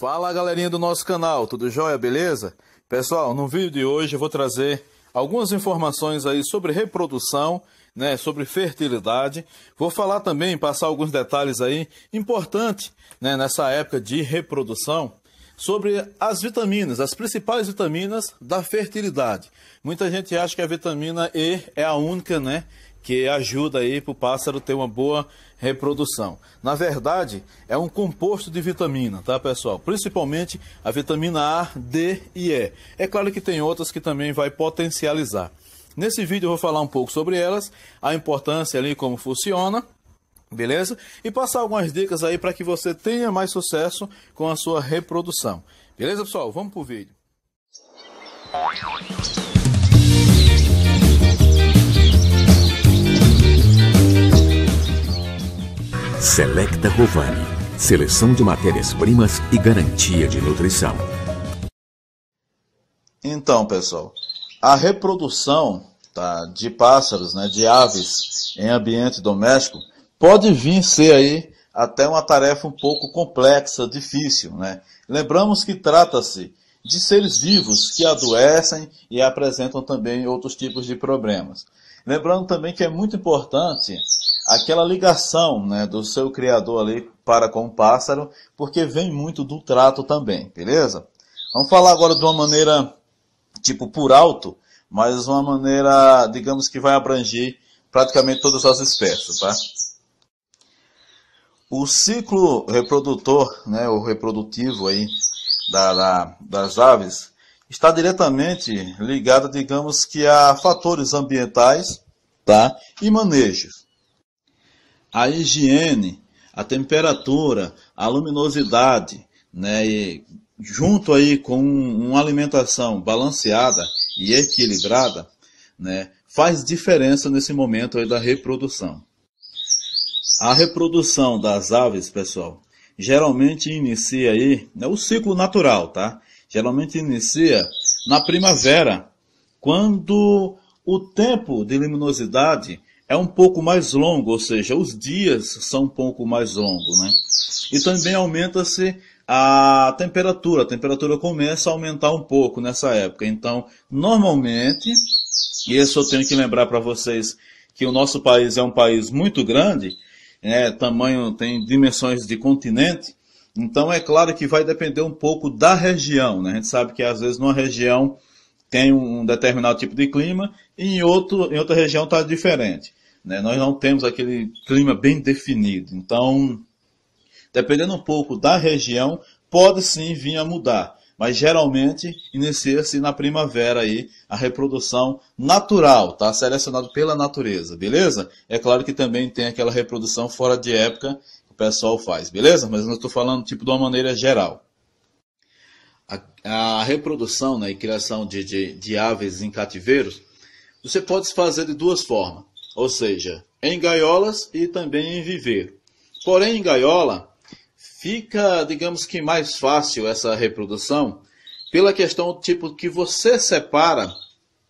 Fala galerinha do nosso canal, tudo jóia, beleza? Pessoal, no vídeo de hoje eu vou trazer algumas informações aí sobre reprodução, né, sobre fertilidade. Vou falar também, passar alguns detalhes aí importantes né, nessa época de reprodução sobre as vitaminas, as principais vitaminas da fertilidade. Muita gente acha que a vitamina E é a única, né, que ajuda aí para o pássaro ter uma boa reprodução. Na verdade, é um composto de vitamina, tá pessoal? Principalmente a vitamina A, D e E. É claro que tem outras que também vai potencializar. Nesse vídeo eu vou falar um pouco sobre elas, a importância ali, como funciona, beleza? E passar algumas dicas aí para que você tenha mais sucesso com a sua reprodução. Beleza, pessoal? Vamos pro vídeo. Selecta Rovani. Seleção de matérias-primas e garantia de nutrição. Então, pessoal, a reprodução tá, de pássaros, né, de aves em ambiente doméstico pode vir ser aí até uma tarefa um pouco complexa, difícil, né? Lembramos que trata-se de seres vivos que adoecem e apresentam também outros tipos de problemas. Lembrando também que é muito importante aquela ligação né, do seu criador ali para com o pássaro, porque vem muito do trato também, beleza? Vamos falar agora de uma maneira tipo por alto, mas uma maneira, digamos que vai abranger praticamente todas as espécies, tá? O ciclo reprodutor, né, o reprodutivo aí da, da, das aves, está diretamente ligada, digamos que, a fatores ambientais tá? e manejos. A higiene, a temperatura, a luminosidade, né? E junto aí com uma alimentação balanceada e equilibrada, né? faz diferença nesse momento aí da reprodução. A reprodução das aves, pessoal, geralmente inicia aí né, o ciclo natural, tá? geralmente inicia na primavera, quando o tempo de luminosidade é um pouco mais longo, ou seja, os dias são um pouco mais longos, né? E também aumenta-se a temperatura, a temperatura começa a aumentar um pouco nessa época. Então, normalmente, e isso eu tenho que lembrar para vocês que o nosso país é um país muito grande, é tamanho tem dimensões de continente, então é claro que vai depender um pouco da região, né? A gente sabe que às vezes numa região tem um determinado tipo de clima e em, outro, em outra região está diferente. Né? Nós não temos aquele clima bem definido. Então, dependendo um pouco da região, pode sim vir a mudar. Mas geralmente inicia-se na primavera aí a reprodução natural, tá? Selecionado pela natureza, beleza? É claro que também tem aquela reprodução fora de época o pessoal faz, beleza? Mas eu estou falando tipo de uma maneira geral. A, a reprodução né, e criação de, de, de aves em cativeiros, você pode fazer de duas formas, ou seja, em gaiolas e também em viveiro. Porém, em gaiola, fica, digamos que, mais fácil essa reprodução pela questão do tipo que você separa,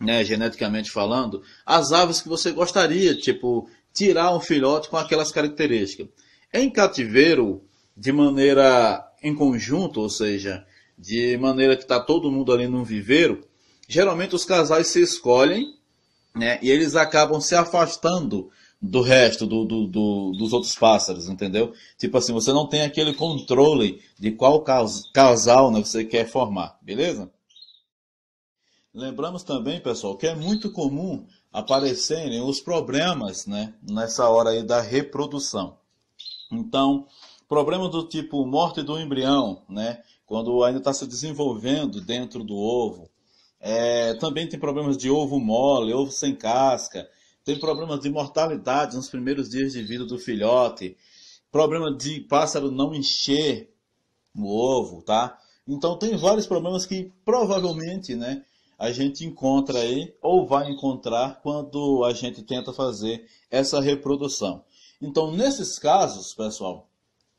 né, geneticamente falando, as aves que você gostaria, tipo, tirar um filhote com aquelas características. Em cativeiro, de maneira em conjunto, ou seja, de maneira que está todo mundo ali num viveiro, geralmente os casais se escolhem né, e eles acabam se afastando do resto do, do, do, dos outros pássaros, entendeu? Tipo assim, você não tem aquele controle de qual casal né, você quer formar, beleza? Lembramos também, pessoal, que é muito comum aparecerem os problemas né, nessa hora aí da reprodução. Então, problemas do tipo morte do embrião, né? Quando ainda está se desenvolvendo dentro do ovo. É, também tem problemas de ovo mole, ovo sem casca. Tem problemas de mortalidade nos primeiros dias de vida do filhote. Problema de pássaro não encher o ovo, tá? Então tem vários problemas que provavelmente, né? a gente encontra aí ou vai encontrar quando a gente tenta fazer essa reprodução. Então, nesses casos, pessoal,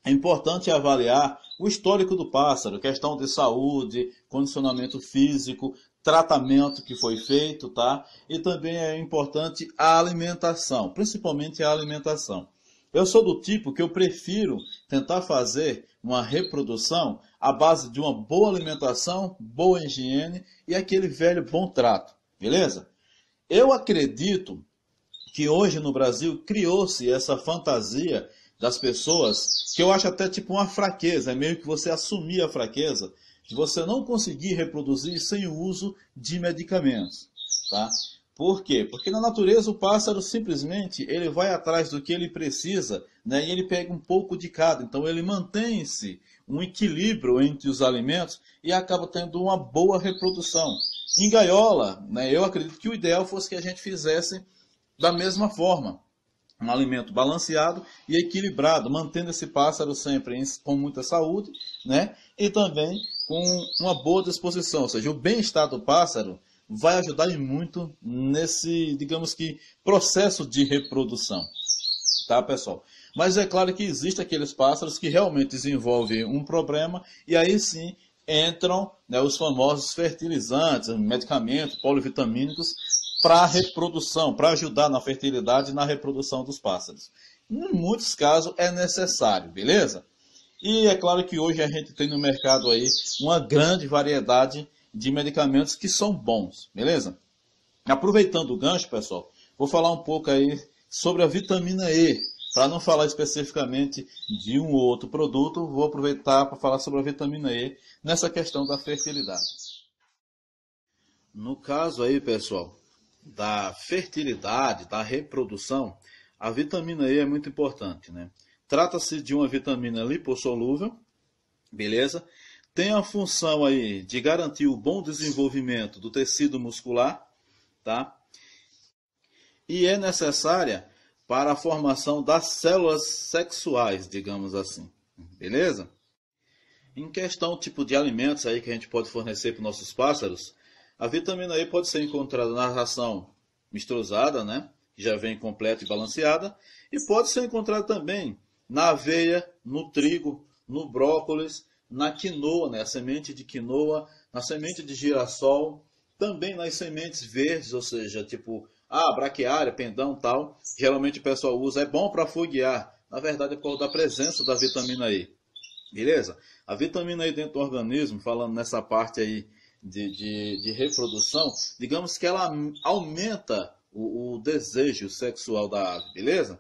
é importante avaliar o histórico do pássaro, questão de saúde, condicionamento físico, tratamento que foi feito, tá? E também é importante a alimentação, principalmente a alimentação. Eu sou do tipo que eu prefiro tentar fazer uma reprodução à base de uma boa alimentação, boa higiene e aquele velho bom trato, beleza? Eu acredito que hoje no Brasil criou-se essa fantasia das pessoas, que eu acho até tipo uma fraqueza, é meio que você assumir a fraqueza de você não conseguir reproduzir sem o uso de medicamentos, tá? Por quê? Porque na natureza o pássaro simplesmente ele vai atrás do que ele precisa, né? E ele pega um pouco de cada. Então ele mantém-se um equilíbrio entre os alimentos e acaba tendo uma boa reprodução. Em gaiola, né? Eu acredito que o ideal fosse que a gente fizesse da mesma forma. Um alimento balanceado e equilibrado, mantendo esse pássaro sempre com muita saúde, né? E também com uma boa disposição, ou seja, o bem-estar do pássaro vai ajudar muito nesse, digamos que, processo de reprodução, tá, pessoal? Mas é claro que existem aqueles pássaros que realmente desenvolvem um problema e aí sim entram né, os famosos fertilizantes, medicamentos, polivitamínicos, para reprodução, para ajudar na fertilidade e na reprodução dos pássaros. Em muitos casos é necessário, beleza? E é claro que hoje a gente tem no mercado aí uma grande variedade de medicamentos que são bons, beleza? Aproveitando o gancho, pessoal, vou falar um pouco aí sobre a vitamina E. Para não falar especificamente de um ou outro produto, vou aproveitar para falar sobre a vitamina E nessa questão da fertilidade. No caso aí, pessoal, da fertilidade, da reprodução, a vitamina E é muito importante, né? Trata-se de uma vitamina lipossolúvel, beleza? Tem a função aí de garantir o bom desenvolvimento do tecido muscular, tá? E é necessária para a formação das células sexuais, digamos assim, beleza? Em questão tipo de alimentos aí que a gente pode fornecer para os nossos pássaros, a vitamina E pode ser encontrada na ração mistrosada, né? que já vem completa e balanceada, e pode ser encontrada também na aveia, no trigo, no brócolis, na quinoa, né? a semente de quinoa, na semente de girassol, também nas sementes verdes, ou seja, tipo ah, braquiária, pendão tal. Geralmente o pessoal usa, é bom para foguear. Na verdade é por causa da presença da vitamina E. Beleza? A vitamina E dentro do organismo, falando nessa parte aí de, de, de reprodução, digamos que ela aumenta o, o desejo sexual da ave, beleza?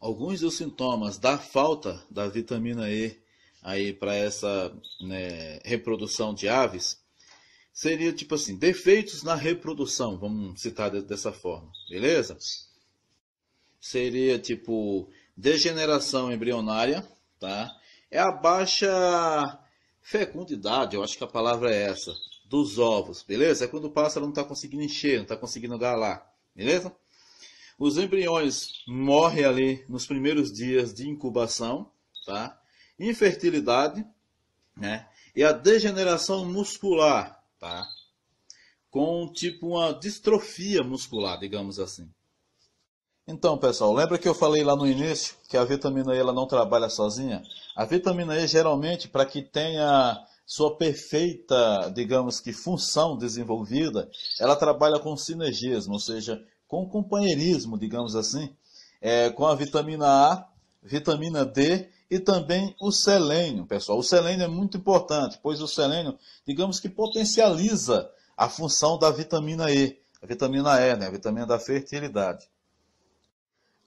Alguns dos sintomas da falta da vitamina E aí para essa né, reprodução de aves seria tipo assim defeitos na reprodução vamos citar dessa forma beleza seria tipo degeneração embrionária tá é a baixa Fecundidade, eu acho que a palavra é essa, dos ovos, beleza? É quando o pássaro não está conseguindo encher, não está conseguindo galar, beleza? Os embriões morrem ali nos primeiros dias de incubação, tá? Infertilidade, né? E a degeneração muscular, tá? Com tipo uma distrofia muscular, digamos assim. Então, pessoal, lembra que eu falei lá no início que a vitamina E ela não trabalha sozinha? A vitamina E geralmente, para que tenha sua perfeita, digamos que, função desenvolvida, ela trabalha com sinergismo, ou seja, com companheirismo, digamos assim, é, com a vitamina A, vitamina D e também o selênio, pessoal. O selênio é muito importante, pois o selênio, digamos que potencializa a função da vitamina E, a vitamina E, né, a vitamina da fertilidade.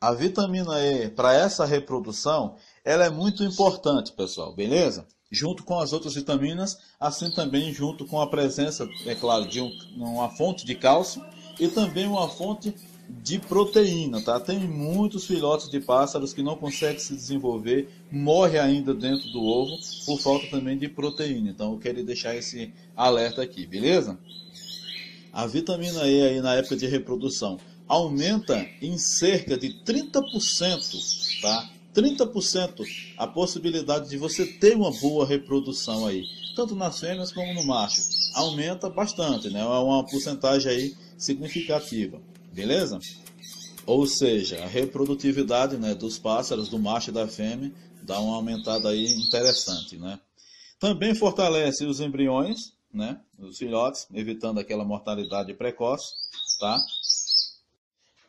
A vitamina E para essa reprodução, ela é muito importante, pessoal, beleza? Junto com as outras vitaminas, assim também junto com a presença, é claro, de um, uma fonte de cálcio e também uma fonte de proteína, tá? Tem muitos filhotes de pássaros que não conseguem se desenvolver, morre ainda dentro do ovo por falta também de proteína. Então eu queria deixar esse alerta aqui, beleza? A vitamina E aí na época de reprodução, aumenta em cerca de 30%, tá? 30% a possibilidade de você ter uma boa reprodução aí, tanto nas fêmeas como no macho. Aumenta bastante, né? É uma porcentagem aí significativa, beleza? Ou seja, a reprodutividade né, dos pássaros, do macho e da fêmea, dá uma aumentada aí interessante, né? Também fortalece os embriões, né? Os filhotes, evitando aquela mortalidade precoce, tá?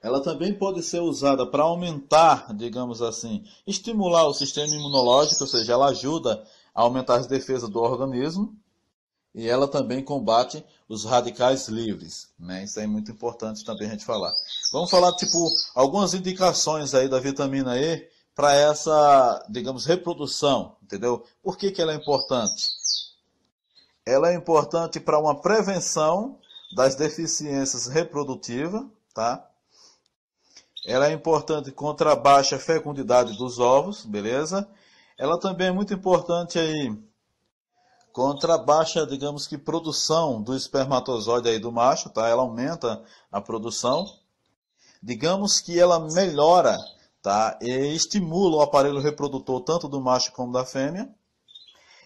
ela também pode ser usada para aumentar, digamos assim, estimular o sistema imunológico, ou seja, ela ajuda a aumentar as defesas do organismo e ela também combate os radicais livres. Né? Isso é muito importante também a gente falar. Vamos falar, tipo, algumas indicações aí da vitamina E para essa, digamos, reprodução, entendeu? Por que, que ela é importante? Ela é importante para uma prevenção das deficiências reprodutivas, tá? Ela é importante contra a baixa fecundidade dos ovos, beleza? Ela também é muito importante aí contra a baixa, digamos que, produção do espermatozoide aí do macho, tá? Ela aumenta a produção. Digamos que ela melhora, tá? E estimula o aparelho reprodutor tanto do macho como da fêmea.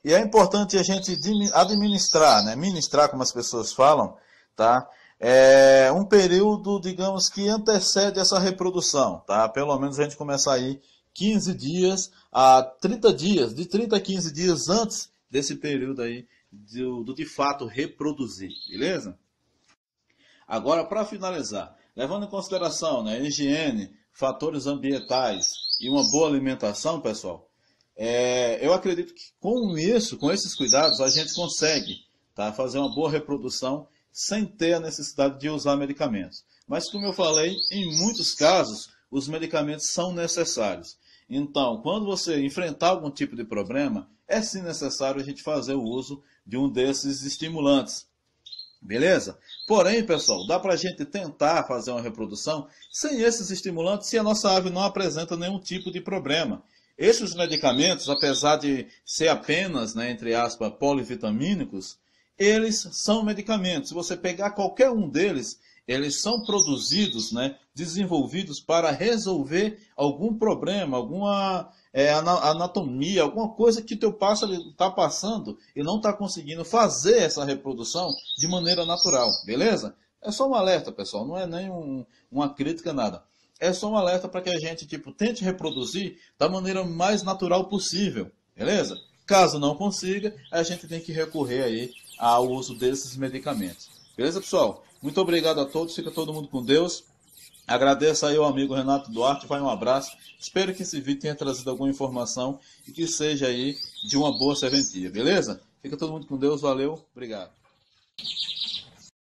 E é importante a gente administrar, né? Ministrar, como as pessoas falam, tá? é, um período, digamos, que antecede essa reprodução, tá? Pelo menos a gente começa aí 15 dias a 30 dias, de 30 a 15 dias antes desse período aí do, do de fato reproduzir, beleza? Agora, para finalizar, levando em consideração né, higiene, fatores ambientais e uma boa alimentação, pessoal, é, eu acredito que com isso, com esses cuidados, a gente consegue tá, fazer uma boa reprodução sem ter a necessidade de usar medicamentos. Mas, como eu falei, em muitos casos, os medicamentos são necessários. Então, quando você enfrentar algum tipo de problema, é sim necessário a gente fazer o uso de um desses estimulantes. Beleza? Porém, pessoal, dá para a gente tentar fazer uma reprodução sem esses estimulantes se a nossa ave não apresenta nenhum tipo de problema. Esses medicamentos, apesar de ser apenas, né, entre aspas, polivitamínicos, eles são medicamentos. Se você pegar qualquer um deles, eles são produzidos, né, desenvolvidos para resolver algum problema, alguma é, anatomia, alguma coisa que teu pássaro está passando e não está conseguindo fazer essa reprodução de maneira natural, beleza? É só um alerta, pessoal, não é nem um, uma crítica, nada. É só um alerta para que a gente tipo, tente reproduzir da maneira mais natural possível, beleza? Caso não consiga, a gente tem que recorrer aí ao uso desses medicamentos. Beleza, pessoal? Muito obrigado a todos, fica todo mundo com Deus. Agradeço aí ao amigo Renato Duarte, vai um abraço. Espero que esse vídeo tenha trazido alguma informação e que seja aí de uma boa serventia, beleza? Fica todo mundo com Deus, valeu, obrigado.